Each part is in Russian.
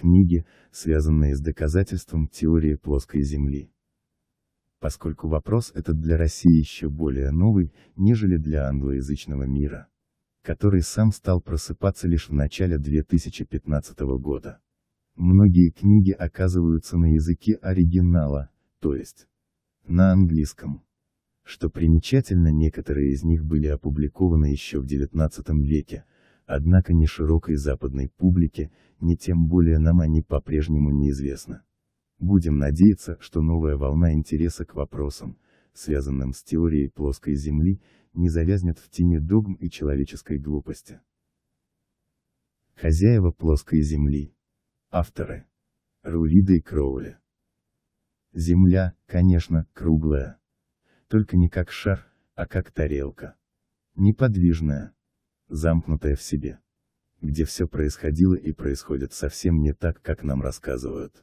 книги, связанные с доказательством теории плоской Земли. Поскольку вопрос этот для России еще более новый, нежели для англоязычного мира, который сам стал просыпаться лишь в начале 2015 года. Многие книги оказываются на языке оригинала, то есть на английском. Что примечательно, некоторые из них были опубликованы еще в XIX веке, однако ни широкой западной публике, ни тем более нам они по-прежнему неизвестны. Будем надеяться, что новая волна интереса к вопросам, связанным с теорией плоской Земли, не завязнет в тени догм и человеческой глупости. Хозяева плоской Земли. Авторы. Рулида и Кроули. Земля, конечно, круглая. Только не как шар, а как тарелка. Неподвижная замкнутая в себе. Где все происходило и происходит совсем не так, как нам рассказывают.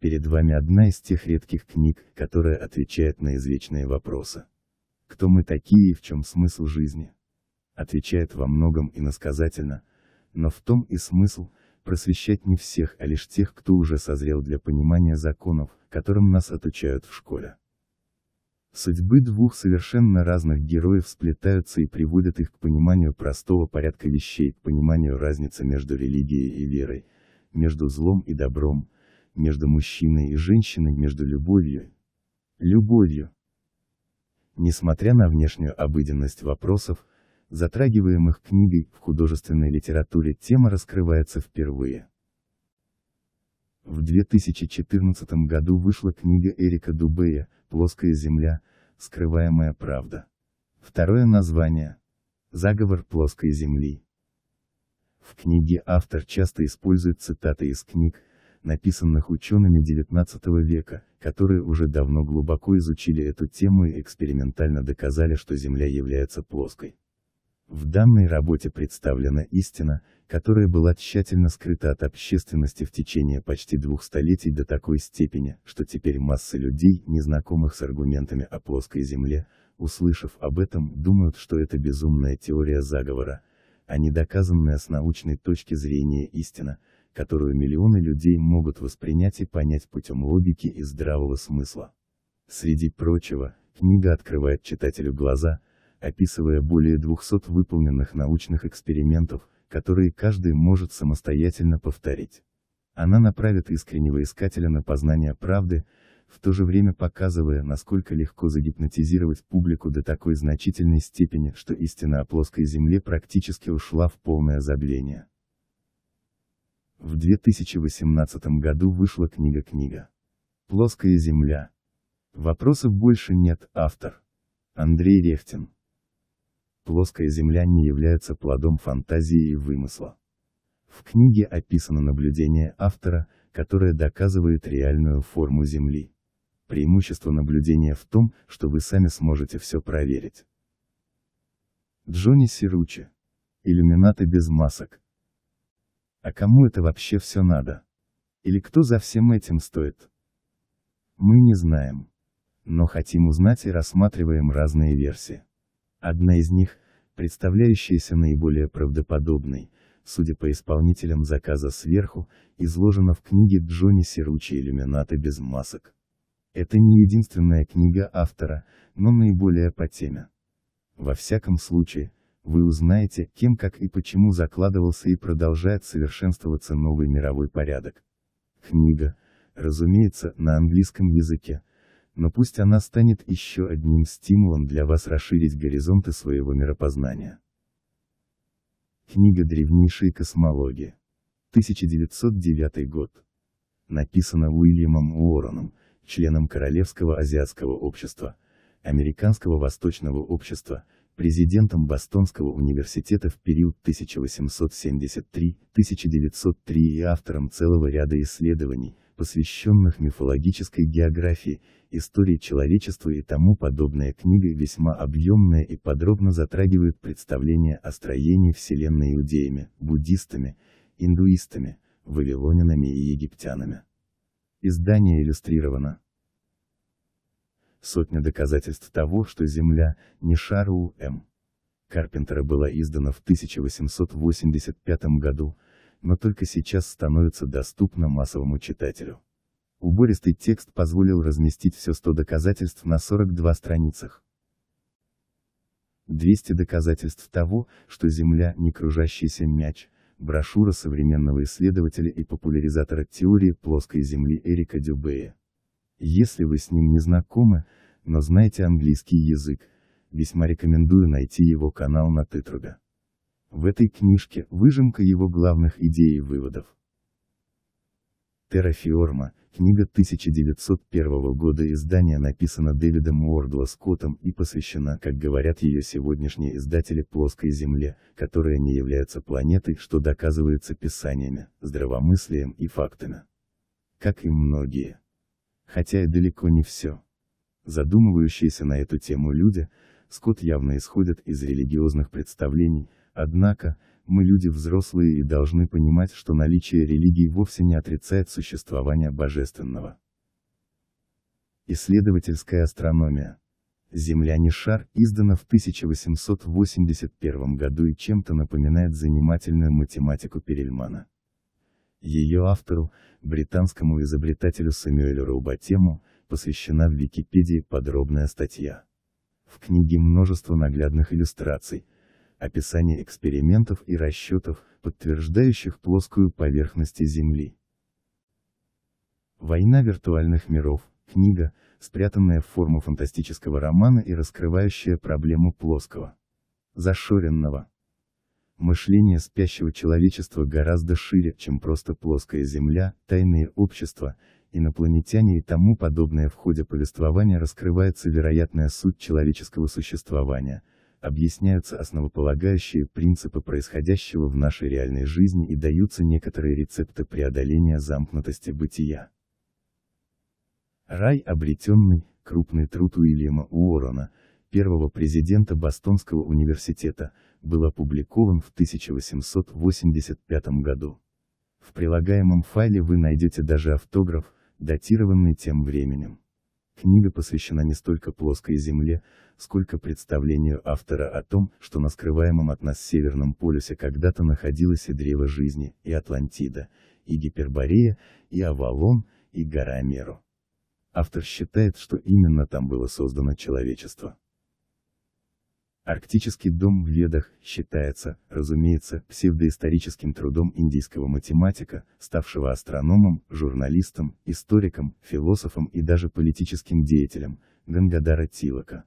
Перед вами одна из тех редких книг, которая отвечает на извечные вопросы. Кто мы такие и в чем смысл жизни? Отвечает во многом иносказательно, но в том и смысл, просвещать не всех, а лишь тех, кто уже созрел для понимания законов, которым нас отучают в школе. Судьбы двух совершенно разных героев сплетаются и приводят их к пониманию простого порядка вещей, к пониманию разницы между религией и верой, между злом и добром, между мужчиной и женщиной, между любовью, любовью. Несмотря на внешнюю обыденность вопросов, затрагиваемых книгой в художественной литературе тема раскрывается впервые. В 2014 году вышла книга Эрика Дубея «Плоская земля. Скрываемая правда». Второе название. Заговор плоской земли. В книге автор часто использует цитаты из книг, написанных учеными XIX века, которые уже давно глубоко изучили эту тему и экспериментально доказали, что Земля является плоской. В данной работе представлена истина, которая была тщательно скрыта от общественности в течение почти двух столетий до такой степени, что теперь масса людей, незнакомых с аргументами о плоской Земле, услышав об этом, думают, что это безумная теория заговора, а не доказанная с научной точки зрения истина, которую миллионы людей могут воспринять и понять путем логики и здравого смысла. Среди прочего, книга открывает читателю глаза, описывая более 200 выполненных научных экспериментов, которые каждый может самостоятельно повторить. Она направит искреннего искателя на познание правды, в то же время показывая, насколько легко загипнотизировать публику до такой значительной степени, что истина о плоской Земле практически ушла в полное забвение. В 2018 году вышла книга-книга. «Плоская Земля». Вопросов больше нет, автор. Андрей Рехтин плоская земля не является плодом фантазии и вымысла. В книге описано наблюдение автора, которое доказывает реальную форму Земли. Преимущество наблюдения в том, что вы сами сможете все проверить. Джонни Сиручи. Иллюминаты без масок. А кому это вообще все надо? Или кто за всем этим стоит? Мы не знаем. Но хотим узнать и рассматриваем разные версии. Одна из них, представляющаяся наиболее правдоподобной, судя по исполнителям заказа сверху, изложена в книге Джонни Сиручи «Иллюминаты без масок». Это не единственная книга автора, но наиболее по теме. Во всяком случае, вы узнаете, кем как и почему закладывался и продолжает совершенствоваться новый мировой порядок. Книга, разумеется, на английском языке, но пусть она станет еще одним стимулом для вас расширить горизонты своего миропознания. Книга древнейшей космологии. 1909 год. Написана Уильямом Уорроном, членом Королевского азиатского общества, Американского восточного общества, президентом Бостонского университета в период 1873-1903 и автором целого ряда исследований, посвященных мифологической географии, истории человечества и тому подобная книга весьма объемная и подробно затрагивает представления о строении Вселенной иудеями, буддистами, индуистами, вавилонянами и египтянами. Издание иллюстрировано. Сотня доказательств того, что Земля, не шар М. Карпентера была издана в 1885 году, но только сейчас становится доступна массовому читателю. Убористый текст позволил разместить все 100 доказательств на 42 страницах. 200 доказательств того, что Земля не кружащийся мяч, брошюра современного исследователя и популяризатора теории плоской Земли Эрика Дюбея. Если вы с ним не знакомы, но знаете английский язык, весьма рекомендую найти его канал на Тетруда. В этой книжке выжимка его главных идей и выводов. Террафиорма, книга 1901 года издания написана Дэвидом Уордла Скоттом и посвящена, как говорят ее сегодняшние издатели, плоской Земле, которая не является планетой, что доказывается писаниями, здравомыслием и фактами. Как и многие. Хотя и далеко не все. Задумывающиеся на эту тему люди, Скотт явно исходят из религиозных представлений, однако, мы люди взрослые и должны понимать, что наличие религий вовсе не отрицает существование божественного. Исследовательская астрономия. Земля не шар, издана в 1881 году и чем-то напоминает занимательную математику Перельмана. Ее автору, британскому изобретателю Сэмюэлю Роуботему, посвящена в Википедии подробная статья. В книге множество наглядных иллюстраций, описание экспериментов и расчетов, подтверждающих плоскую поверхность Земли. Война виртуальных миров, книга, спрятанная в форму фантастического романа и раскрывающая проблему плоского, зашоренного мышление спящего человечества гораздо шире, чем просто плоская Земля, тайные общества, инопланетяне и тому подобное в ходе повествования раскрывается вероятная суть человеческого существования, объясняются основополагающие принципы происходящего в нашей реальной жизни и даются некоторые рецепты преодоления замкнутости бытия. Рай, обретенный, крупный труд Уильяма Уоррена, первого президента Бостонского университета, был опубликован в 1885 году. В прилагаемом файле вы найдете даже автограф, датированный тем временем. Книга посвящена не столько плоской Земле, сколько представлению автора о том, что на скрываемом от нас Северном полюсе когда-то находилось и Древо Жизни, и Атлантида, и Гиперборея, и Авалон, и гора Меру. Автор считает, что именно там было создано человечество. Арктический дом в Ведах считается, разумеется, псевдоисторическим трудом индийского математика, ставшего астрономом, журналистом, историком, философом и даже политическим деятелем, Гангадара Тилака.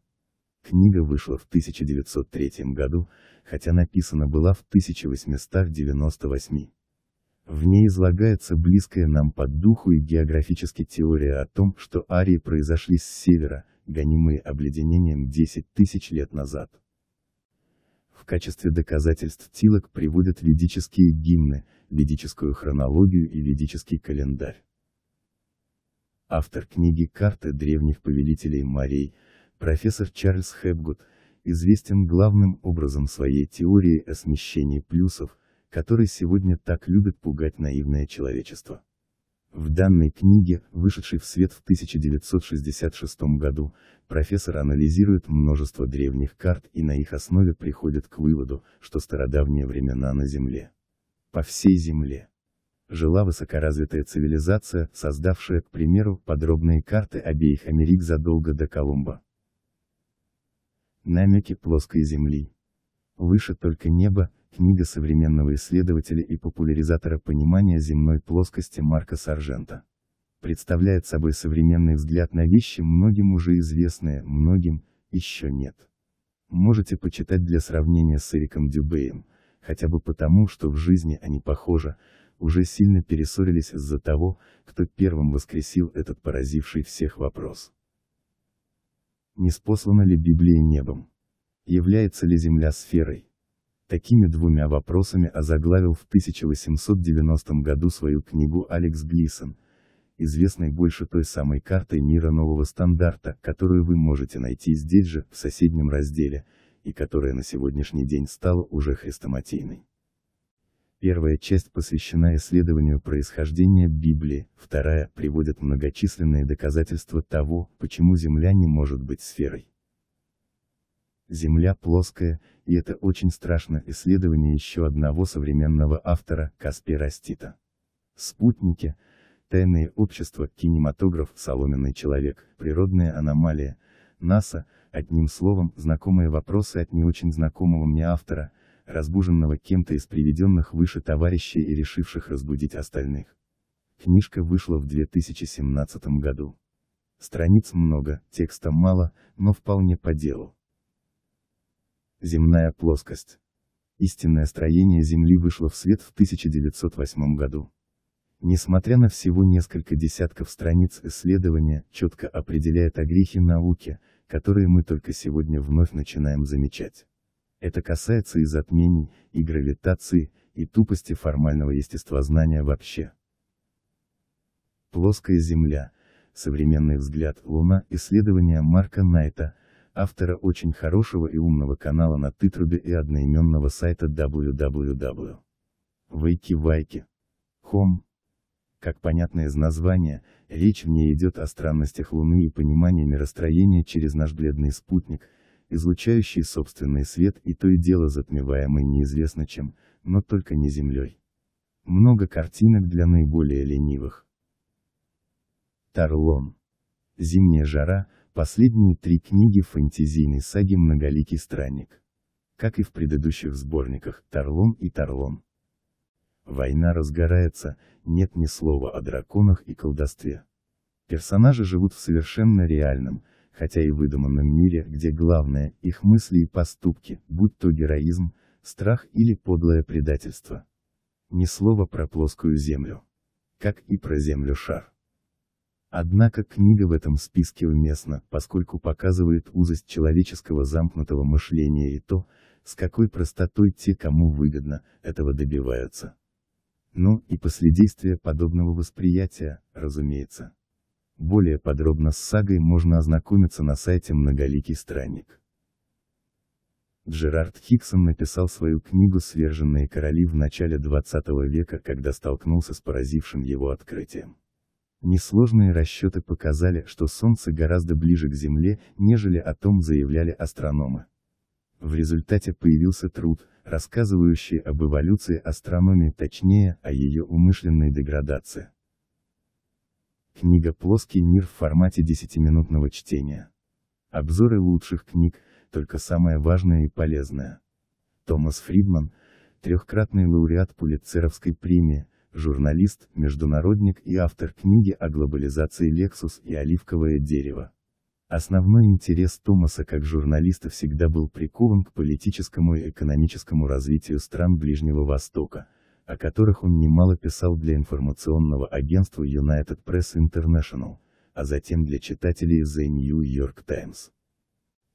Книга вышла в 1903 году, хотя написана была в 1898. В ней излагается близкая нам по духу и географически теория о том, что арии произошли с севера, гонимые обледенением 10 тысяч лет назад. В качестве доказательств Тилок приводят ведические гимны, ведическую хронологию и ведический календарь. Автор книги «Карты древних повелителей морей», профессор Чарльз Хепгуд, известен главным образом своей теории о смещении плюсов, который сегодня так любит пугать наивное человечество. В данной книге, вышедшей в свет в 1966 году, профессор анализирует множество древних карт и на их основе приходит к выводу, что стародавние времена на Земле. По всей Земле. Жила высокоразвитая цивилизация, создавшая, к примеру, подробные карты обеих Америк задолго до Колумба. Намеки плоской Земли. Выше только небо, Книга современного исследователя и популяризатора понимания земной плоскости Марка Саржента. Представляет собой современный взгляд на вещи, многим уже известные, многим, еще нет. Можете почитать для сравнения с Эриком Дюбеем, хотя бы потому, что в жизни они, похожи, уже сильно перессорились из-за того, кто первым воскресил этот поразивший всех вопрос. Не спослана ли Библия небом? Является ли Земля сферой? Такими двумя вопросами озаглавил в 1890 году свою книгу Алекс Глисон, известной больше той самой картой мира нового стандарта, которую вы можете найти здесь же, в соседнем разделе, и которая на сегодняшний день стала уже хрестоматийной. Первая часть посвящена исследованию происхождения Библии, вторая приводит многочисленные доказательства того, почему Земля не может быть сферой. Земля плоская, и это очень страшно исследование еще одного современного автора, Каспера Растита. Спутники, тайные общества, кинематограф, соломенный человек, природная аномалия, НАСА, одним словом, знакомые вопросы от не очень знакомого мне автора, разбуженного кем-то из приведенных выше товарищей и решивших разбудить остальных. Книжка вышла в 2017 году. Страниц много, текста мало, но вполне по делу. Земная плоскость. Истинное строение Земли вышло в свет в 1908 году. Несмотря на всего несколько десятков страниц исследования, четко определяет огрехи науки, которые мы только сегодня вновь начинаем замечать. Это касается и затмений, и гравитации, и тупости формального естествознания вообще. Плоская Земля, современный взгляд Луна, Исследования Марка Найта – автора очень хорошего и умного канала на Титрубе и одноименного сайта www.wakey.com. Как понятно из названия, речь в ней идет о странностях Луны и понимании миростроения через наш бледный спутник, излучающий собственный свет и то и дело затмеваемый неизвестно чем, но только не Землей. Много картинок для наиболее ленивых. Тарлон. Зимняя жара, Последние три книги фэнтезийной саги «Многоликий странник». Как и в предыдущих сборниках «Тарлон» и «Тарлон». Война разгорается, нет ни слова о драконах и колдовстве. Персонажи живут в совершенно реальном, хотя и выдуманном мире, где главное – их мысли и поступки, будь то героизм, страх или подлое предательство. Ни слова про плоскую землю. Как и про землю шар. Однако книга в этом списке уместна, поскольку показывает узость человеческого замкнутого мышления и то, с какой простотой те, кому выгодно, этого добиваются. Но ну и последствия подобного восприятия, разумеется. Более подробно с сагой можно ознакомиться на сайте «Многоликий странник». Джерард Хиксон написал свою книгу «Сверженные короли» в начале 20 века, когда столкнулся с поразившим его открытием. Несложные расчеты показали, что Солнце гораздо ближе к Земле, нежели о том заявляли астрономы. В результате появился труд, рассказывающий об эволюции астрономии, точнее, о ее умышленной деградации. Книга «Плоский мир» в формате 10-минутного чтения. Обзоры лучших книг, только самое важное и полезное. Томас Фридман, трехкратный лауреат Пулитцеровской премии, журналист, международник и автор книги о глобализации Lexus и «Оливковое дерево». Основной интерес Томаса как журналиста всегда был прикован к политическому и экономическому развитию стран Ближнего Востока, о которых он немало писал для информационного агентства United Press International, а затем для читателей The New York Times.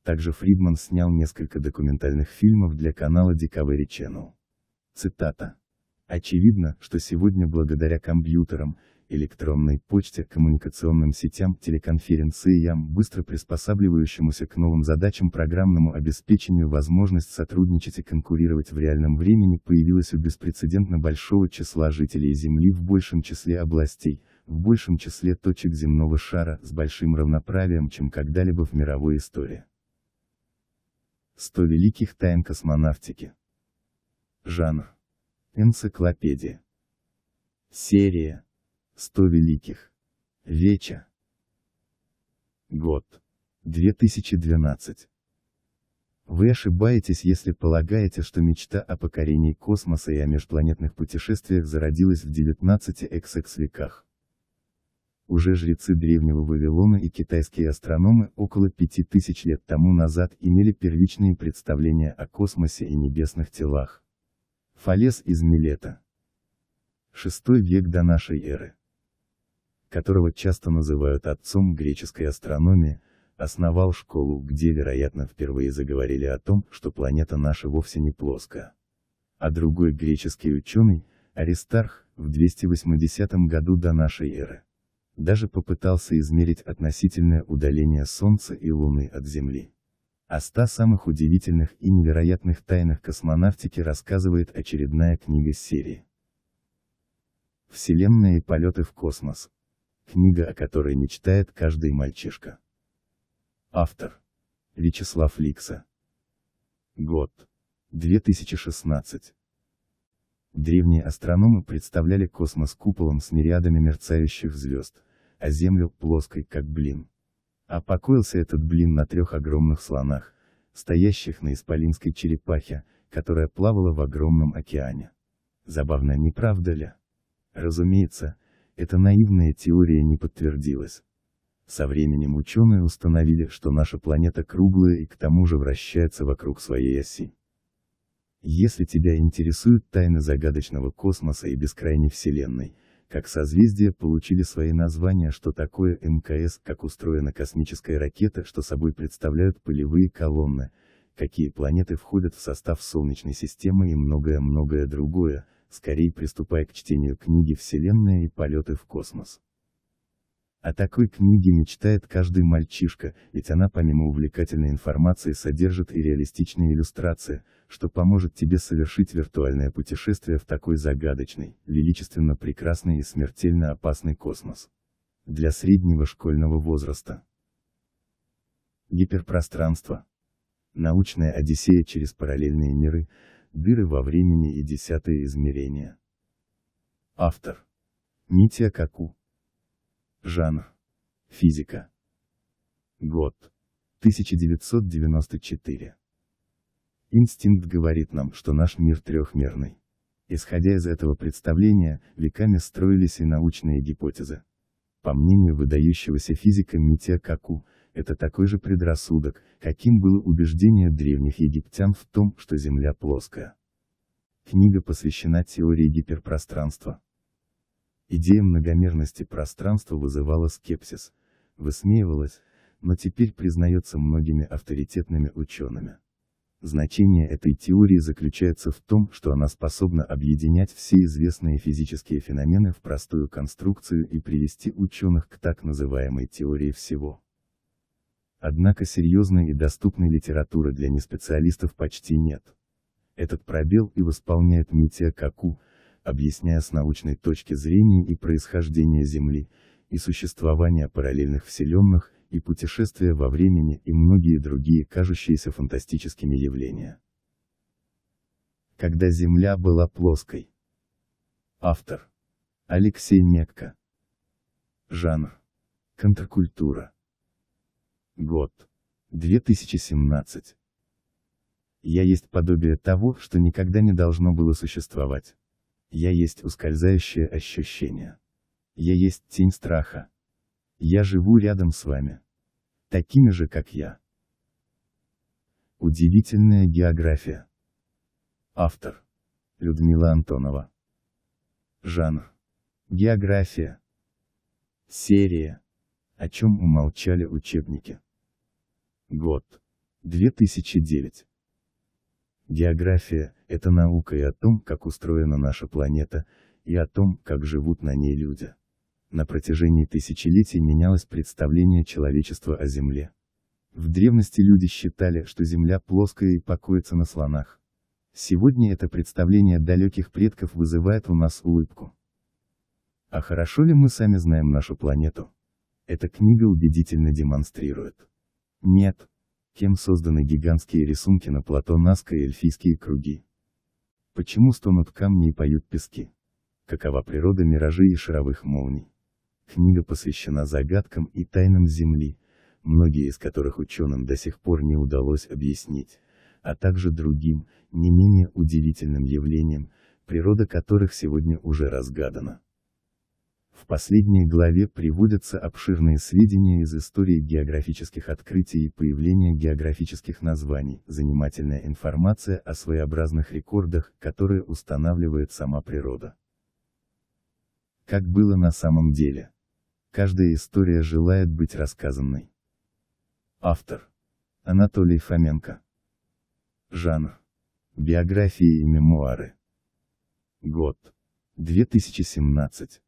Также Фридман снял несколько документальных фильмов для канала Discovery Channel. Цитата. Очевидно, что сегодня благодаря компьютерам, электронной почте, коммуникационным сетям, телеконференциям, быстро приспосабливающемуся к новым задачам программному обеспечению возможность сотрудничать и конкурировать в реальном времени появилась у беспрецедентно большого числа жителей Земли в большем числе областей, в большем числе точек земного шара, с большим равноправием, чем когда-либо в мировой истории. 100 великих тайн космонавтики. Жанр. Энциклопедия. Серия. Сто великих. Веча. Год. 2012. Вы ошибаетесь, если полагаете, что мечта о покорении космоса и о межпланетных путешествиях зародилась в 19 XX веках. Уже жрецы древнего Вавилона и китайские астрономы около 5000 лет тому назад имели первичные представления о космосе и небесных телах. Фалес из Милета. шестой век до нашей эры. Которого часто называют отцом греческой астрономии, основал школу, где, вероятно, впервые заговорили о том, что планета наша вовсе не плоская. А другой греческий ученый, Аристарх, в 280 году до нашей эры. Даже попытался измерить относительное удаление Солнца и Луны от Земли. О 100 самых удивительных и невероятных тайнах космонавтики рассказывает очередная книга серии. Вселенная и полеты в космос. Книга, о которой мечтает каждый мальчишка. Автор. Вячеслав Ликса. Год. 2016. Древние астрономы представляли космос куполом с мириадами мерцающих звезд, а Землю – плоской, как блин. А покоился этот блин на трех огромных слонах, стоящих на исполинской черепахе, которая плавала в огромном океане. Забавно, не правда ли? Разумеется, эта наивная теория не подтвердилась. Со временем ученые установили, что наша планета круглая и к тому же вращается вокруг своей оси. Если тебя интересуют тайны загадочного космоса и бескрайней Вселенной, как созвездия получили свои названия, что такое МКС, как устроена космическая ракета, что собой представляют полевые колонны, какие планеты входят в состав Солнечной системы и многое-многое другое, скорее приступая к чтению книги «Вселенная и полеты в космос». О такой книге мечтает каждый мальчишка, ведь она помимо увлекательной информации содержит и реалистичные иллюстрации, что поможет тебе совершить виртуальное путешествие в такой загадочный, величественно прекрасный и смертельно опасный космос. Для среднего школьного возраста. Гиперпространство. Научная одиссея через параллельные миры, дыры во времени и десятые измерения. Автор. Нития Каку. Жанр. Физика. Год. 1994. Инстинкт говорит нам, что наш мир трехмерный. Исходя из этого представления, веками строились и научные гипотезы. По мнению выдающегося физика Мития Каку, это такой же предрассудок, каким было убеждение древних египтян в том, что Земля плоская. Книга посвящена теории гиперпространства. Идея многомерности пространства вызывала скепсис, высмеивалась, но теперь признается многими авторитетными учеными. Значение этой теории заключается в том, что она способна объединять все известные физические феномены в простую конструкцию и привести ученых к так называемой теории всего. Однако серьезной и доступной литературы для неспециалистов почти нет. Этот пробел и восполняет Мития Каку, объясняя с научной точки зрения и происхождение Земли, и существование параллельных вселенных, и путешествия во времени и многие другие кажущиеся фантастическими явления. Когда Земля была плоской. Автор. Алексей Мекко. Жанр. Контркультура. Год. 2017. Я есть подобие того, что никогда не должно было существовать. Я есть ускользающее ощущение. Я есть тень страха. Я живу рядом с вами. Такими же, как я. Удивительная география. Автор. Людмила Антонова. Жанр. География. Серия. О чем умолчали учебники. Год. 2009. География это наука и о том, как устроена наша планета, и о том, как живут на ней люди. На протяжении тысячелетий менялось представление человечества о Земле. В древности люди считали, что Земля плоская и покоится на слонах. Сегодня это представление далеких предков вызывает у нас улыбку. А хорошо ли мы сами знаем нашу планету? Эта книга убедительно демонстрирует. Нет. Кем созданы гигантские рисунки на плато Наска и эльфийские круги? Почему стонут камни и поют пески? Какова природа миражей и шаровых молний? Книга посвящена загадкам и тайнам Земли, многие из которых ученым до сих пор не удалось объяснить, а также другим, не менее удивительным явлениям, природа которых сегодня уже разгадана. В последней главе приводятся обширные сведения из истории географических открытий и появления географических названий, занимательная информация о своеобразных рекордах, которые устанавливает сама природа. Как было на самом деле? Каждая история желает быть рассказанной. Автор. Анатолий Фоменко. Жанр. Биографии и мемуары. Год. 2017.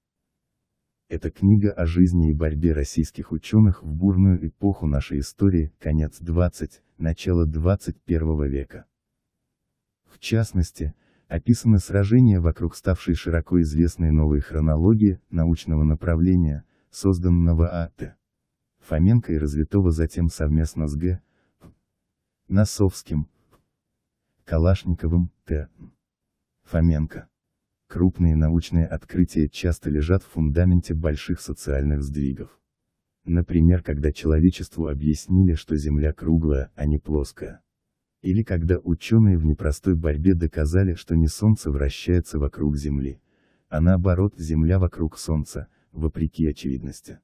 Это книга о жизни и борьбе российских ученых в бурную эпоху нашей истории, конец 20, начало 21 века. В частности, описаны сражения вокруг ставшей широко известной новой хронологии, научного направления, созданного АТ. Фоменко и развитого затем совместно с Г. Носовским, Калашниковым, Т. Фоменко. Крупные научные открытия часто лежат в фундаменте больших социальных сдвигов. Например, когда человечеству объяснили, что Земля круглая, а не плоская. Или когда ученые в непростой борьбе доказали, что не Солнце вращается вокруг Земли, а наоборот Земля вокруг Солнца, вопреки очевидности.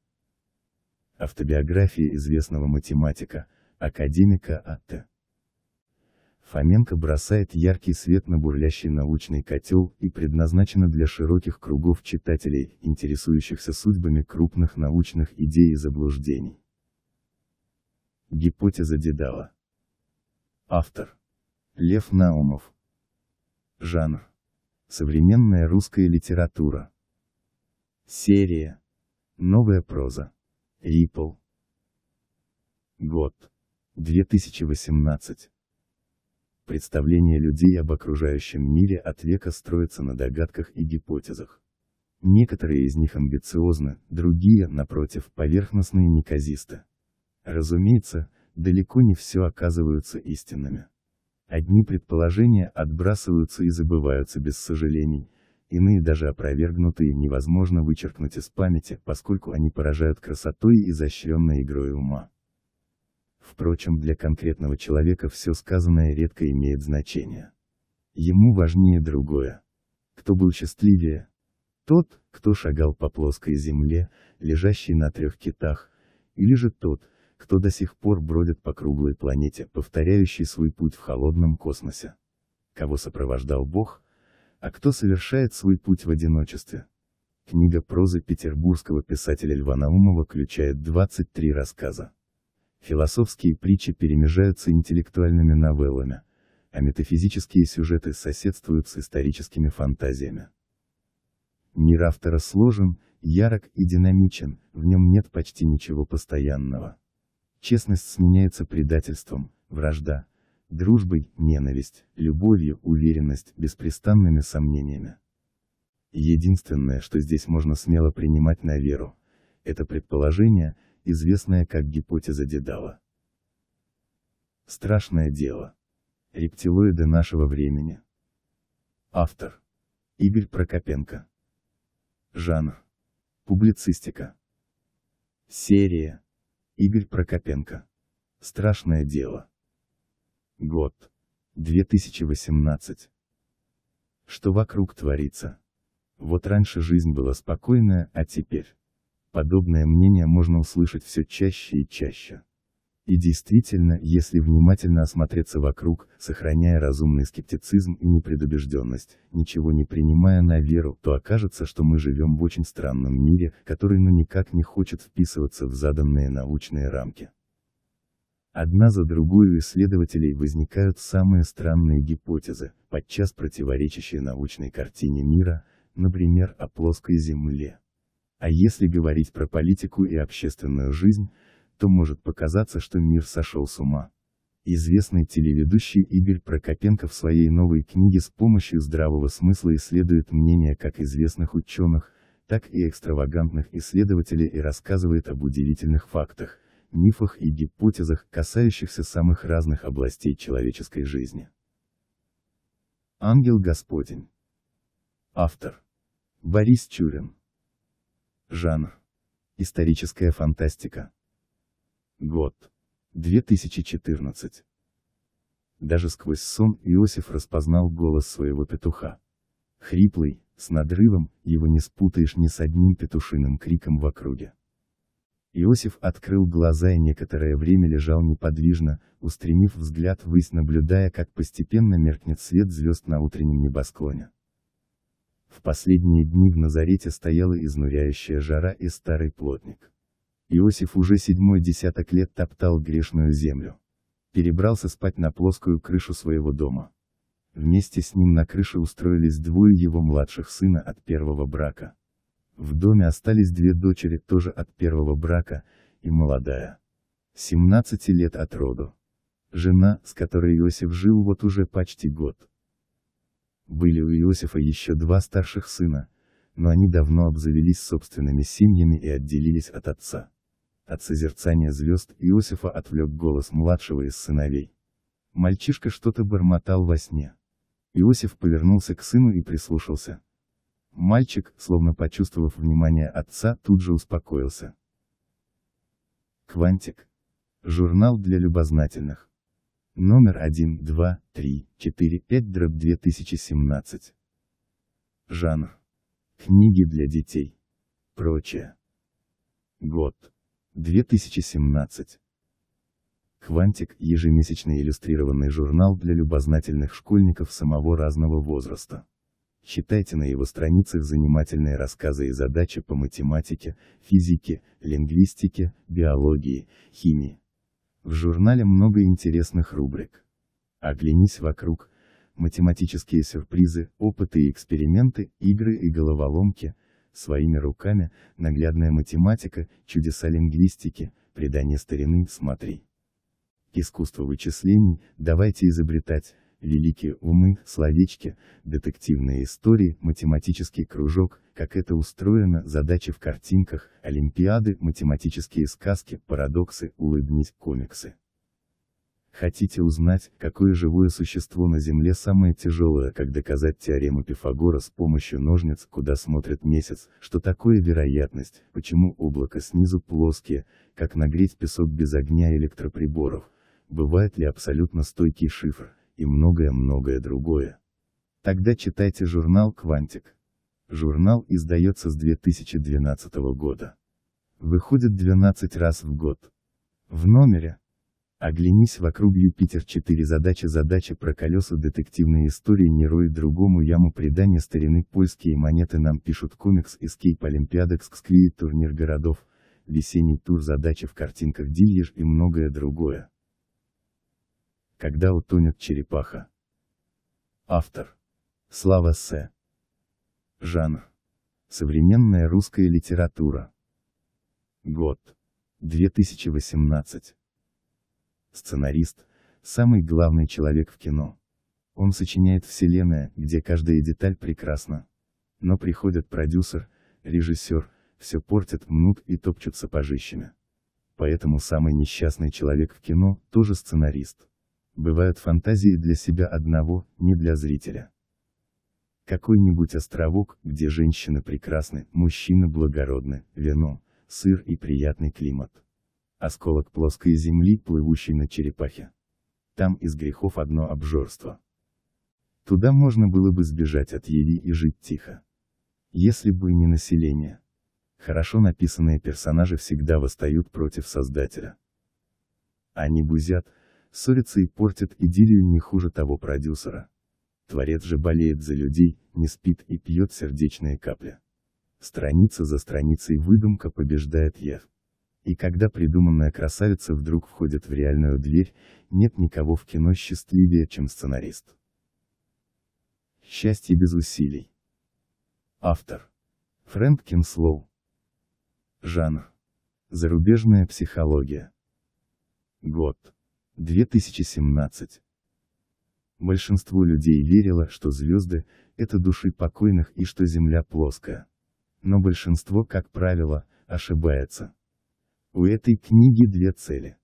Автобиография известного математика, академика А.Т. Фоменко бросает яркий свет на бурлящий научный котел и предназначена для широких кругов читателей, интересующихся судьбами крупных научных идей и заблуждений. Гипотеза Дедала. Автор. Лев Наумов. Жанр. Современная русская литература. Серия. Новая проза. Рипл. Год. 2018. Представление людей об окружающем мире от века строится на догадках и гипотезах. Некоторые из них амбициозны, другие, напротив, поверхностны и неказисты. Разумеется, далеко не все оказываются истинными. Одни предположения отбрасываются и забываются без сожалений, иные даже опровергнутые невозможно вычеркнуть из памяти, поскольку они поражают красотой и изощренной игрой ума. Впрочем, для конкретного человека все сказанное редко имеет значение. Ему важнее другое. Кто был счастливее? Тот, кто шагал по плоской земле, лежащей на трех китах, или же тот, кто до сих пор бродит по круглой планете, повторяющий свой путь в холодном космосе. Кого сопровождал Бог, а кто совершает свой путь в одиночестве. Книга прозы петербургского писателя Льва Наумова включает 23 рассказа. Философские притчи перемежаются интеллектуальными новеллами, а метафизические сюжеты соседствуют с историческими фантазиями. Мир автора сложен, ярок и динамичен, в нем нет почти ничего постоянного. Честность сменяется предательством, вражда, дружбой, ненависть, любовью, уверенность, беспрестанными сомнениями. Единственное, что здесь можно смело принимать на веру, это предположение, известная как гипотеза Дедала. Страшное дело. Рептилоиды нашего времени. Автор. Игорь Прокопенко. Жанр. Публицистика. Серия. Игорь Прокопенко. Страшное дело. Год. 2018. Что вокруг творится? Вот раньше жизнь была спокойная, а теперь... Подобное мнение можно услышать все чаще и чаще. И действительно, если внимательно осмотреться вокруг, сохраняя разумный скептицизм и непредубежденность, ничего не принимая на веру, то окажется, что мы живем в очень странном мире, который ну никак не хочет вписываться в заданные научные рамки. Одна за другой у исследователей возникают самые странные гипотезы, подчас противоречащие научной картине мира, например, о плоской Земле. А если говорить про политику и общественную жизнь, то может показаться, что мир сошел с ума. Известный телеведущий Игорь Прокопенко в своей новой книге с помощью здравого смысла исследует мнения как известных ученых, так и экстравагантных исследователей и рассказывает об удивительных фактах, мифах и гипотезах, касающихся самых разных областей человеческой жизни. Ангел Господень. Автор. Борис Чурин. Жан. Историческая фантастика. Год. 2014. Даже сквозь сон Иосиф распознал голос своего петуха. Хриплый, с надрывом, его не спутаешь ни с одним петушиным криком в округе. Иосиф открыл глаза и некоторое время лежал неподвижно, устремив взгляд ввысь, наблюдая, как постепенно меркнет свет звезд на утреннем небосклоне. В последние дни в Назарете стояла изнуряющая жара и старый плотник. Иосиф уже седьмой десяток лет топтал грешную землю. Перебрался спать на плоскую крышу своего дома. Вместе с ним на крыше устроились двое его младших сына от первого брака. В доме остались две дочери тоже от первого брака, и молодая. 17 лет от роду. Жена, с которой Иосиф жил вот уже почти год. Были у Иосифа еще два старших сына, но они давно обзавелись собственными семьями и отделились от отца. От созерцания звезд Иосифа отвлек голос младшего из сыновей. Мальчишка что-то бормотал во сне. Иосиф повернулся к сыну и прислушался. Мальчик, словно почувствовав внимание отца, тут же успокоился. Квантик. Журнал для любознательных номер 1, 2, 3, 4, 5 дробь 2017. Жанр. Книги для детей. Прочее. Год. 2017. Квантик – ежемесячный иллюстрированный журнал для любознательных школьников самого разного возраста. Читайте на его страницах занимательные рассказы и задачи по математике, физике, лингвистике, биологии, химии. В журнале много интересных рубрик. Оглянись вокруг, математические сюрпризы, опыты и эксперименты, игры и головоломки, своими руками, наглядная математика, чудеса лингвистики, предание старины, смотри. Искусство вычислений, давайте изобретать, великие умы, словечки, детективные истории, математический кружок, как это устроено, задачи в картинках, олимпиады, математические сказки, парадоксы, улыбнись, комиксы. Хотите узнать, какое живое существо на Земле самое тяжелое, как доказать теорему Пифагора с помощью ножниц, куда смотрит месяц, что такое вероятность, почему облако снизу плоские, как нагреть песок без огня электроприборов, бывает ли абсолютно стойкий шифр, и многое-многое другое. Тогда читайте журнал «Квантик». Журнал издается с 2012 года. Выходит 12 раз в год. В номере. Оглянись вокруг Юпитер 4 задача задача про колеса детективной истории не рой другому яму предания старины польские монеты нам пишут комикс эскейп олимпиадекс сквит турнир городов, весенний тур задачи в картинках Дильеш и многое другое. Когда утонет черепаха. Автор. Слава С. Жанр. Современная русская литература. Год. 2018. Сценарист – самый главный человек в кино. Он сочиняет вселенная, где каждая деталь прекрасна. Но приходят продюсер, режиссер, все портят, мнут и топчут сапожищами. Поэтому самый несчастный человек в кино – тоже сценарист. Бывают фантазии для себя одного, не для зрителя. Какой-нибудь островок, где женщины прекрасны, мужчины благородны, вино, сыр и приятный климат. Осколок плоской земли, плывущий на черепахе. Там из грехов одно обжорство. Туда можно было бы сбежать от еди и жить тихо. Если бы не население. Хорошо написанные персонажи всегда восстают против создателя. Они бузят, ссорятся и портят идиллию не хуже того продюсера. Творец же болеет за людей, не спит и пьет сердечные капли. Страница за страницей выдумка побеждает я. И когда придуманная красавица вдруг входит в реальную дверь, нет никого в кино счастливее, чем сценарист. Счастье без усилий. Автор. Фрэнк Кинслоу. Жанр. Зарубежная психология. Год. 2017. Большинство людей верило, что звезды – это души покойных и что Земля плоская. Но большинство, как правило, ошибается. У этой книги две цели.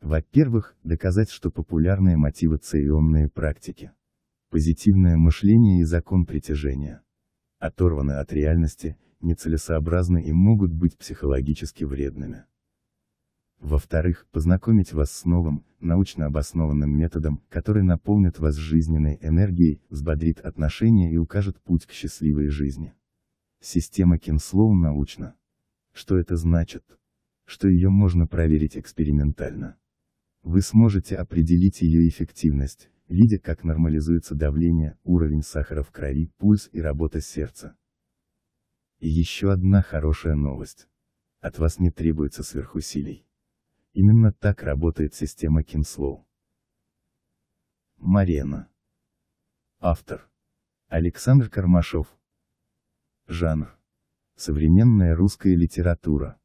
Во-первых, доказать, что популярные мотивы ционные практики. Позитивное мышление и закон притяжения. Оторваны от реальности, нецелесообразны и могут быть психологически вредными. Во-вторых, познакомить вас с новым, научно обоснованным методом, который наполнит вас жизненной энергией, взбодрит отношения и укажет путь к счастливой жизни. Система Кинслоу научна. Что это значит? Что ее можно проверить экспериментально. Вы сможете определить ее эффективность, видя как нормализуется давление, уровень сахара в крови, пульс и работа сердца. И еще одна хорошая новость. От вас не требуется сверхусилий. Именно так работает система Кинслоу. Марена. Автор. Александр Кармашов. Жанр. Современная русская литература.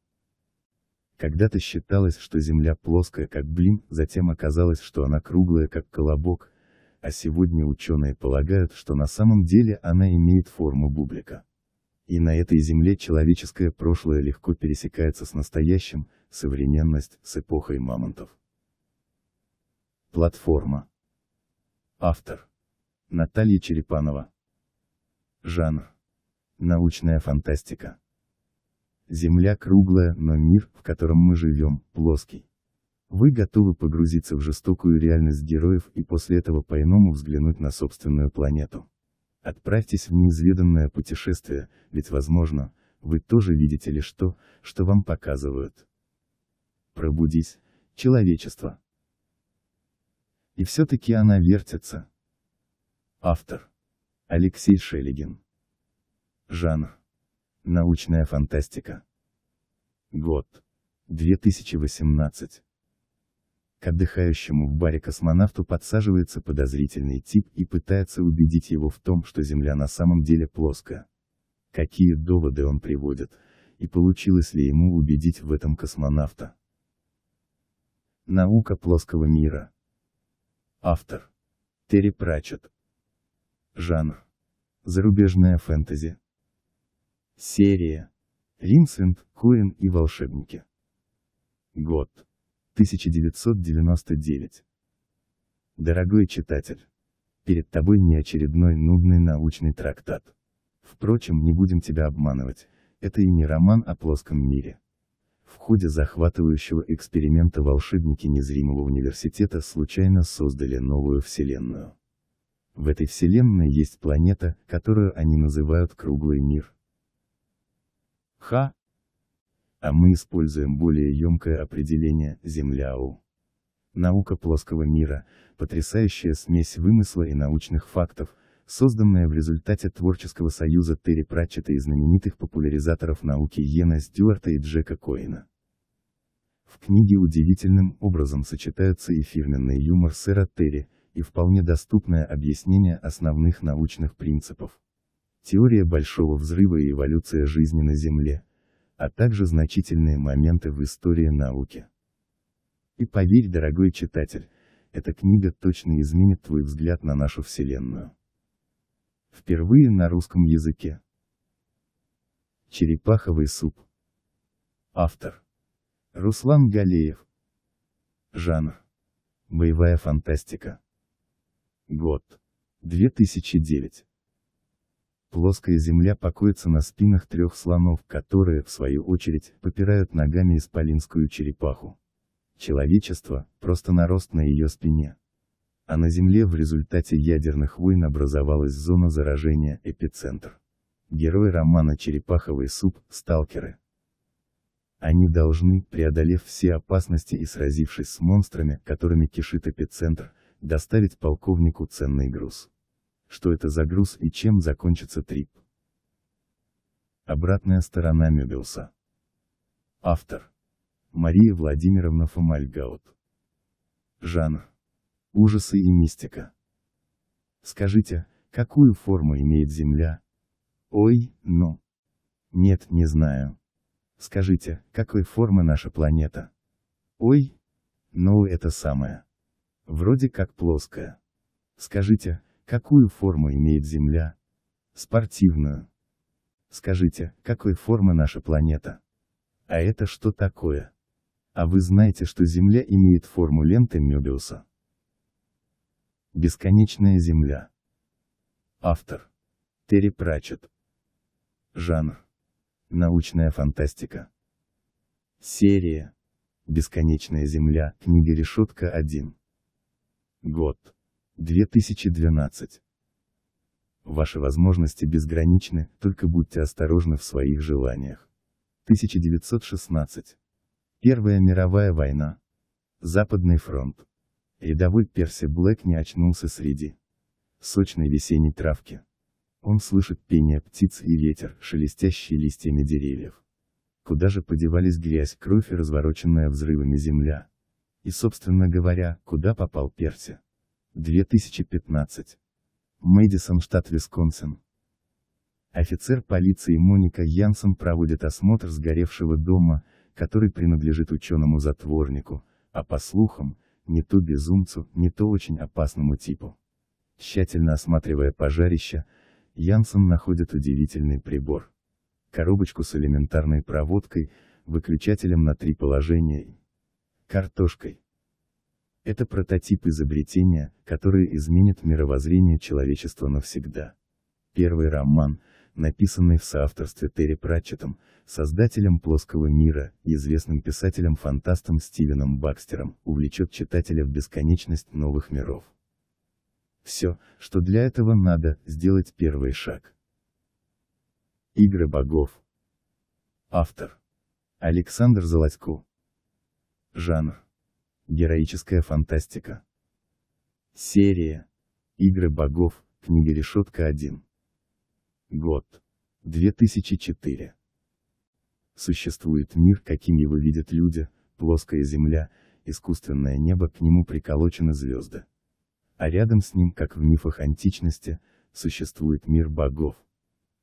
Когда-то считалось, что Земля плоская как блин, затем оказалось, что она круглая как колобок, а сегодня ученые полагают, что на самом деле она имеет форму бублика. И на этой земле человеческое прошлое легко пересекается с настоящим, современность, с эпохой мамонтов. Платформа. Автор. Наталья Черепанова. Жанр. Научная фантастика. Земля круглая, но мир, в котором мы живем, плоский. Вы готовы погрузиться в жестокую реальность героев и после этого по-иному взглянуть на собственную планету. Отправьтесь в неизведанное путешествие, ведь возможно, вы тоже видите лишь то, что вам показывают. Пробудись, человечество. И все-таки она вертится. Автор. Алексей Шелегин. Жанр. Научная фантастика. Год. 2018. К отдыхающему в баре космонавту подсаживается подозрительный тип и пытается убедить его в том, что Земля на самом деле плоская. Какие доводы он приводит, и получилось ли ему убедить в этом космонавта. Наука плоского мира. Автор. Терри Прачет. Жанр. Зарубежная фэнтези. Серия. Винсент, Куин и волшебники. Год. 1999. Дорогой читатель, перед тобой не очередной нудный научный трактат. Впрочем, не будем тебя обманывать, это и не роман о плоском мире. В ходе захватывающего эксперимента волшебники незримого университета случайно создали новую вселенную. В этой вселенной есть планета, которую они называют Круглый мир. Ха, а мы используем более емкое определение «Земляу». Наука плоского мира – потрясающая смесь вымысла и научных фактов, созданная в результате творческого союза Терри Пратчета и знаменитых популяризаторов науки Йена Стюарта и Джека Коина. В книге удивительным образом сочетаются и фирменный юмор сэра Терри, и вполне доступное объяснение основных научных принципов. Теория Большого Взрыва и эволюция жизни на Земле – а также значительные моменты в истории науки. И поверь, дорогой читатель, эта книга точно изменит твой взгляд на нашу Вселенную. Впервые на русском языке. Черепаховый суп. Автор. Руслан Галеев. Жанр. Боевая фантастика. Год. 2009. Плоская земля покоится на спинах трех слонов, которые, в свою очередь, попирают ногами исполинскую черепаху. Человечество – просто нарост на ее спине. А на Земле в результате ядерных войн образовалась зона заражения «Эпицентр». Герой романа «Черепаховый суп» – сталкеры. Они должны, преодолев все опасности и сразившись с монстрами, которыми кишит эпицентр, доставить полковнику ценный груз что это за груз и чем закончится трип. Обратная сторона Мебиуса. Автор. Мария Владимировна Фомальгаут. Жанр. Ужасы и мистика. Скажите, какую форму имеет Земля? Ой, ну. Нет, не знаю. Скажите, какой формы наша планета? Ой, ну это самое. Вроде как плоская. Скажите, Какую форму имеет Земля? Спортивную. Скажите, какой формы наша планета? А это что такое? А вы знаете, что Земля имеет форму ленты Мёбиуса? Бесконечная Земля. Автор. Терри Прачет. Жанр. Научная фантастика. Серия. Бесконечная Земля. Книга Решетка 1. Год. 2012. Ваши возможности безграничны, только будьте осторожны в своих желаниях. 1916. Первая мировая война. Западный фронт. Рядовой Перси Блэк не очнулся среди сочной весенней травки. Он слышит пение птиц и ветер, шелестящие листьями деревьев. Куда же подевались грязь, кровь и развороченная взрывами земля? И собственно говоря, куда попал Перси? 2015. Мэдисон, штат Висконсин. Офицер полиции Моника Янсен проводит осмотр сгоревшего дома, который принадлежит ученому-затворнику, а по слухам, не то безумцу, не то очень опасному типу. Тщательно осматривая пожарище, Янсен находит удивительный прибор. Коробочку с элементарной проводкой, выключателем на три положения и картошкой. Это прототип изобретения, которое изменит мировоззрение человечества навсегда. Первый роман, написанный в соавторстве Терри Пратчетом, создателем плоского мира, известным писателем-фантастом Стивеном Бакстером, увлечет читателя в бесконечность новых миров. Все, что для этого надо, сделать первый шаг. Игры богов. Автор. Александр Золотько. Жанр. Героическая фантастика. Серия. Игры богов, книга Решетка 1. Год. 2004. Существует мир, каким его видят люди, плоская земля, искусственное небо, к нему приколочены звезды. А рядом с ним, как в мифах античности, существует мир богов,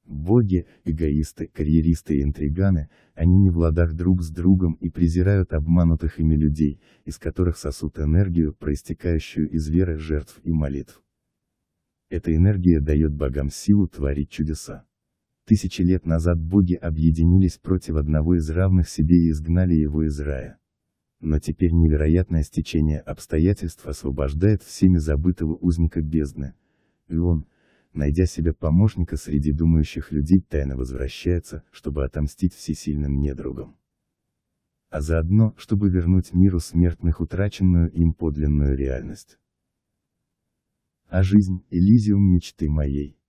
Боги, эгоисты, карьеристы и интриганы, они не в ладах друг с другом и презирают обманутых ими людей, из которых сосут энергию, проистекающую из веры, жертв и молитв. Эта энергия дает богам силу творить чудеса. Тысячи лет назад боги объединились против одного из равных себе и изгнали его из рая. Но теперь невероятное стечение обстоятельств освобождает всеми забытого узника бездны. И он, найдя себе помощника среди думающих людей, тайно возвращается, чтобы отомстить всесильным недругам. А заодно, чтобы вернуть миру смертных утраченную им подлинную реальность. А жизнь – Элизиум мечты моей.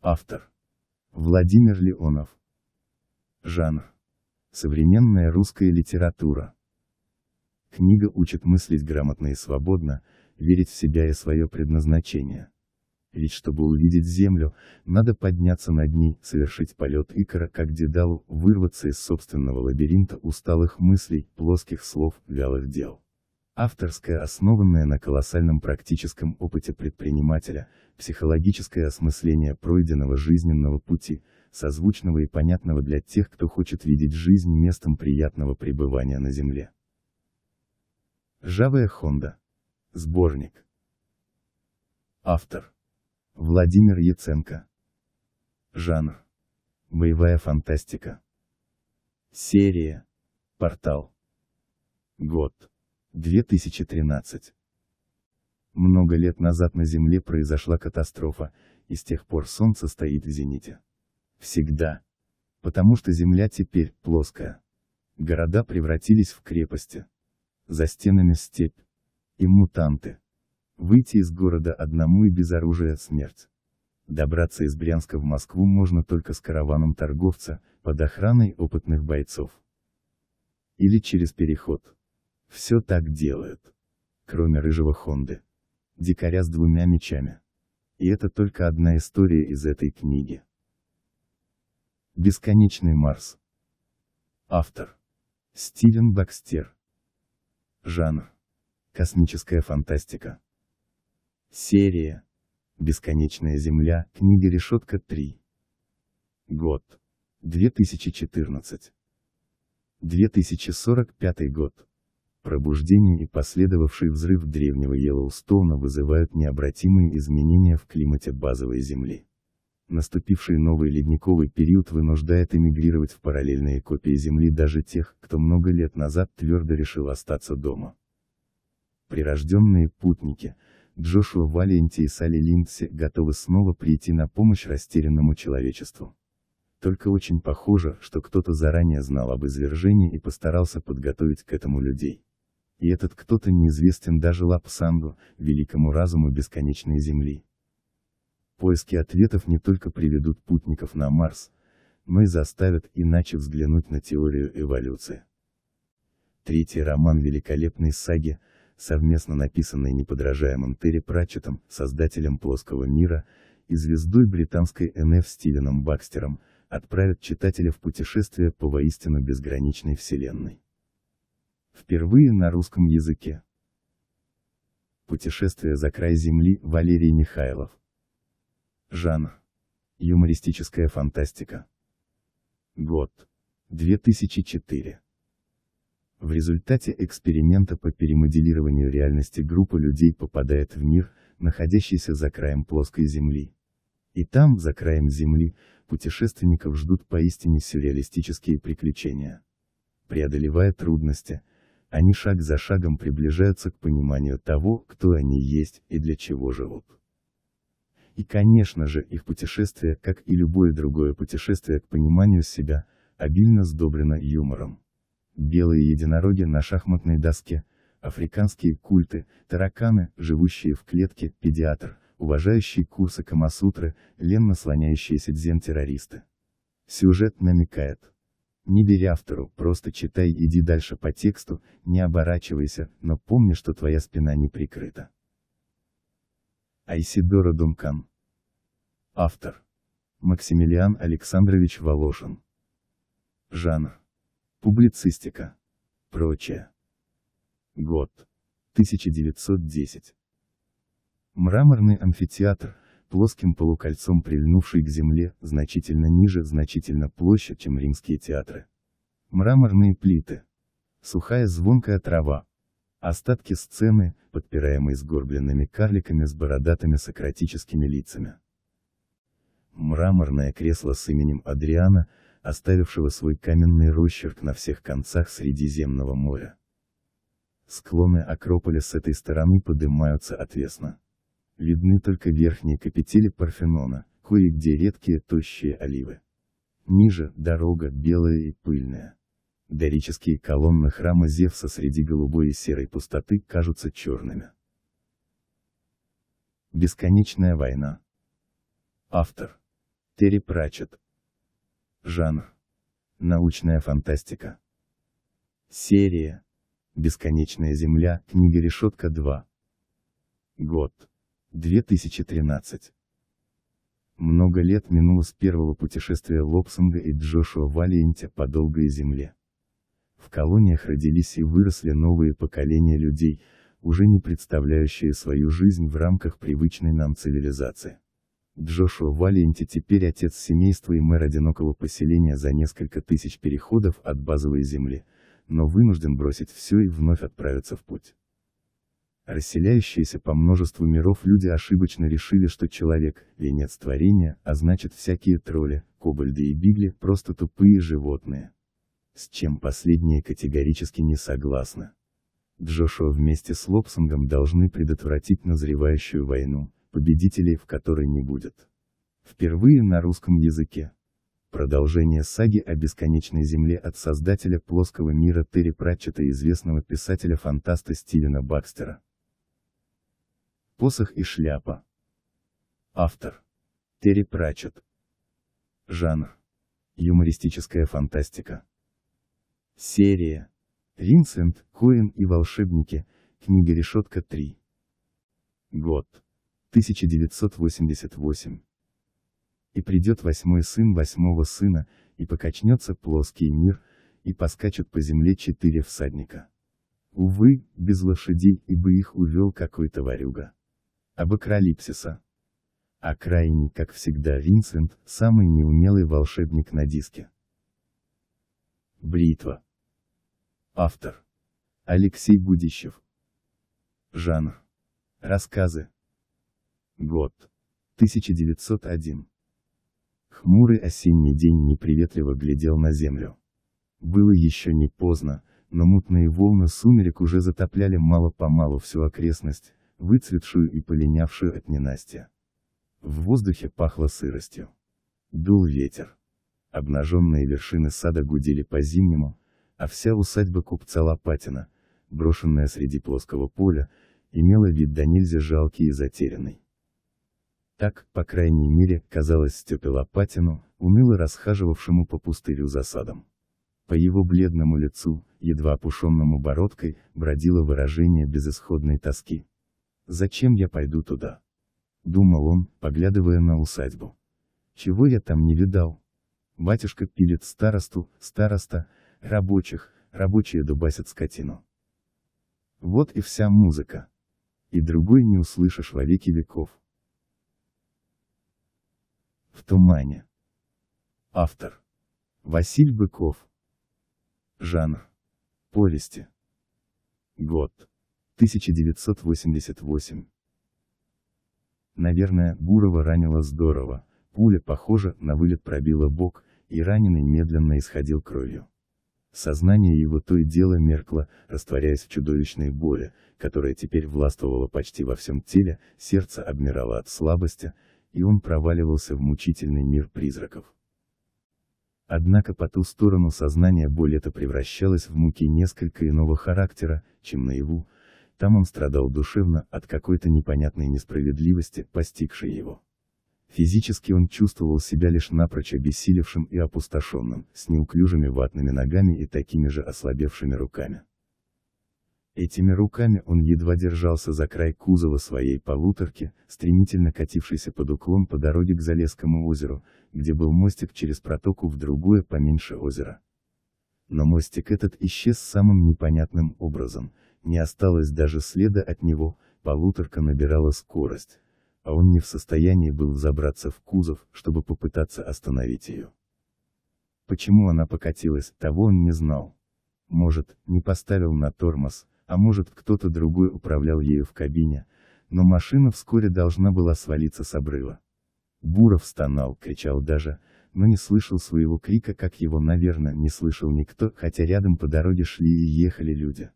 Автор. Владимир Леонов. Жанр. Современная русская литература. Книга учит мыслить грамотно и свободно, верить в себя и свое предназначение. Ведь чтобы увидеть Землю, надо подняться над ней, совершить полет Икора как Дедалу, вырваться из собственного лабиринта усталых мыслей, плоских слов, вялых дел. Авторская, основанная на колоссальном практическом опыте предпринимателя, психологическое осмысление пройденного жизненного пути, созвучного и понятного для тех, кто хочет видеть жизнь местом приятного пребывания на Земле. Жавая Хонда. Сборник. Автор. Владимир Яценко. Жанр. Боевая фантастика. Серия. Портал. Год. 2013. Много лет назад на Земле произошла катастрофа, и с тех пор Солнце стоит в зените. Всегда. Потому что Земля теперь плоская. Города превратились в крепости. За стенами степь. И мутанты. Выйти из города одному и без оружия – смерть. Добраться из Брянска в Москву можно только с караваном торговца, под охраной опытных бойцов. Или через переход. Все так делают. Кроме рыжего Хонды. Дикаря с двумя мечами. И это только одна история из этой книги. Бесконечный Марс. Автор. Стивен Бакстер. Жанр. Космическая фантастика. Серия. Бесконечная земля. Книга Решетка 3. Год. 2014. 2045 год. Пробуждение и последовавший взрыв древнего Йеллоустоуна вызывают необратимые изменения в климате базовой Земли. Наступивший новый ледниковый период вынуждает эмигрировать в параллельные копии Земли даже тех, кто много лет назад твердо решил остаться дома. Прирожденные путники – Джошуа Валенти и Салли Линдси готовы снова прийти на помощь растерянному человечеству. Только очень похоже, что кто-то заранее знал об извержении и постарался подготовить к этому людей. И этот кто-то неизвестен даже Лапсанду, великому разуму бесконечной Земли. Поиски ответов не только приведут путников на Марс, но и заставят иначе взглянуть на теорию эволюции. Третий роман великолепной саги – совместно написанной неподражаемым Терри Пратчетом, создателем «Плоского мира», и звездой британской НФ Стивеном Бакстером, отправят читателя в путешествие по воистину безграничной вселенной. Впервые на русском языке. Путешествие за край Земли Валерий Михайлов. Жанр. Юмористическая фантастика. Год. 2004. В результате эксперимента по перемоделированию реальности группа людей попадает в мир, находящийся за краем плоской Земли. И там, за краем Земли, путешественников ждут поистине сюрреалистические приключения. Преодолевая трудности, они шаг за шагом приближаются к пониманию того, кто они есть и для чего живут. И конечно же, их путешествие, как и любое другое путешествие к пониманию себя, обильно сдобрено юмором белые единороги на шахматной доске, африканские культы, тараканы, живущие в клетке, педиатр, уважающий курсы Камасутры, ленно слоняющиеся дзен-террористы. Сюжет намекает. Не бери автору, просто читай иди дальше по тексту, не оборачивайся, но помни, что твоя спина не прикрыта. Айсидора Дункан. Автор. Максимилиан Александрович Волошин. Жанр. Публицистика. Прочее. Год. 1910. Мраморный амфитеатр, плоским полукольцом прильнувший к земле, значительно ниже, значительно площадь, чем римские театры. Мраморные плиты. Сухая звонкая трава. Остатки сцены, подпираемые сгорбленными карликами с бородатыми сократическими лицами. Мраморное кресло с именем Адриана, оставившего свой каменный росчерк на всех концах Средиземного моря. Склоны Акрополя с этой стороны поднимаются отвесно. Видны только верхние капители Парфенона, кое-где редкие тощие оливы. Ниже – дорога белая и пыльная. Дорические колонны храма Зевса среди голубой и серой пустоты кажутся черными. Бесконечная война. Автор. Терри Прачет. Жанр. Научная фантастика. Серия. Бесконечная Земля. Книга Решетка 2. Год. 2013. Много лет минуло с первого путешествия Лобсонга и Джошуа Валиенте по долгой земле. В колониях родились и выросли новые поколения людей, уже не представляющие свою жизнь в рамках привычной нам цивилизации. Джошуа Валенти теперь отец семейства и мэр одинокого поселения за несколько тысяч переходов от базовой земли, но вынужден бросить все и вновь отправиться в путь. Расселяющиеся по множеству миров люди ошибочно решили, что человек – венец творения, а значит всякие тролли, кобальды и бигли – просто тупые животные. С чем последние категорически не согласны. Джошуа вместе с Лобсонгом должны предотвратить назревающую войну, победителей в которой не будет. Впервые на русском языке. Продолжение саги о бесконечной земле от создателя плоского мира Терри Пратчета известного писателя-фантаста Стивена Бакстера. Посох и шляпа. Автор. Терри Пратчет. Жанр. Юмористическая фантастика. Серия. Винсент, Коин и волшебники. Книга «Решетка 3». Год. 1988. И придет восьмой сын восьмого сына, и покачнется плоский мир, и поскачут по земле четыре всадника. Увы, без лошадей, ибо их увел какой-то варюга. Об Акралипсиса. А крайний, как всегда, Винсент, самый неумелый волшебник на диске. Бритва. Автор. Алексей Будищев. Жанр. Рассказы. Год. 1901. Хмурый осенний день неприветливо глядел на землю. Было еще не поздно, но мутные волны сумерек уже затопляли мало-помалу всю окрестность, выцветшую и полинявшую от ненастья. В воздухе пахло сыростью. Дул ветер. Обнаженные вершины сада гудели по-зимнему, а вся усадьба купца Лопатина, брошенная среди плоского поля, имела вид до нельзя жалкий и затерянный. Так, по крайней мере, казалось Степе Лопатину, уныло расхаживавшему по пустырю за По его бледному лицу, едва опушенному бородкой, бродило выражение безысходной тоски. «Зачем я пойду туда?» — думал он, поглядывая на усадьбу. «Чего я там не видал?» Батюшка пилит старосту, староста, рабочих, рабочие дубасят скотину. Вот и вся музыка. И другой не услышишь во веки веков. В тумане. Автор. Василь Быков. Жанр. Повести. Год. 1988. Наверное, Бурова ранило здорово, пуля, похоже, на вылет пробила бок, и раненый медленно исходил кровью. Сознание его то и дело меркло, растворяясь в чудовищной боли, которая теперь властвовала почти во всем теле, сердце обмирало от слабости, и он проваливался в мучительный мир призраков. Однако по ту сторону сознания боль это превращалась в муки несколько иного характера, чем наяву, там он страдал душевно от какой-то непонятной несправедливости, постигшей его. Физически он чувствовал себя лишь напрочь обессилевшим и опустошенным, с неуклюжими ватными ногами и такими же ослабевшими руками. Этими руками он едва держался за край кузова своей полуторки, стремительно катившейся под уклон по дороге к Залесскому озеру, где был мостик через протоку в другое поменьше озеро. Но мостик этот исчез самым непонятным образом, не осталось даже следа от него, полуторка набирала скорость, а он не в состоянии был забраться в кузов, чтобы попытаться остановить ее. Почему она покатилась, того он не знал. Может, не поставил на тормоз, а может кто-то другой управлял ею в кабине, но машина вскоре должна была свалиться с обрыва. Буров стонал, кричал даже, но не слышал своего крика, как его, наверное, не слышал никто, хотя рядом по дороге шли и ехали люди.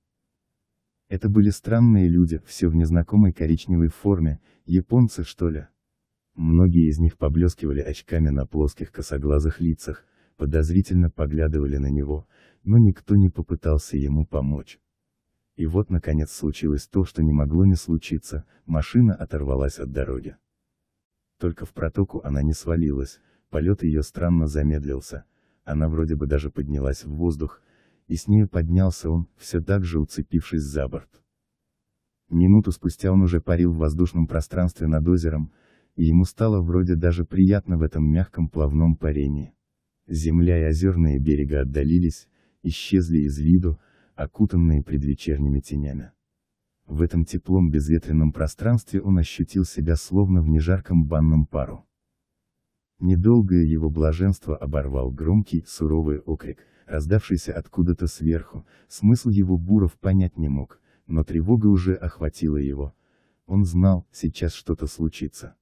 Это были странные люди, все в незнакомой коричневой форме, японцы что ли. Многие из них поблескивали очками на плоских косоглазых лицах, подозрительно поглядывали на него, но никто не попытался ему помочь. И вот наконец случилось то, что не могло не случиться, машина оторвалась от дороги. Только в протоку она не свалилась, полет ее странно замедлился, она вроде бы даже поднялась в воздух, и с нею поднялся он, все так же уцепившись за борт. Минуту спустя он уже парил в воздушном пространстве над озером, и ему стало вроде даже приятно в этом мягком плавном парении. Земля и озерные берега отдалились, исчезли из виду, окутанные предвечерними тенями. В этом теплом безветренном пространстве он ощутил себя словно в нежарком банном пару. Недолгое его блаженство оборвал громкий, суровый окрик, раздавшийся откуда-то сверху, смысл его Буров понять не мог, но тревога уже охватила его. Он знал, сейчас что-то случится.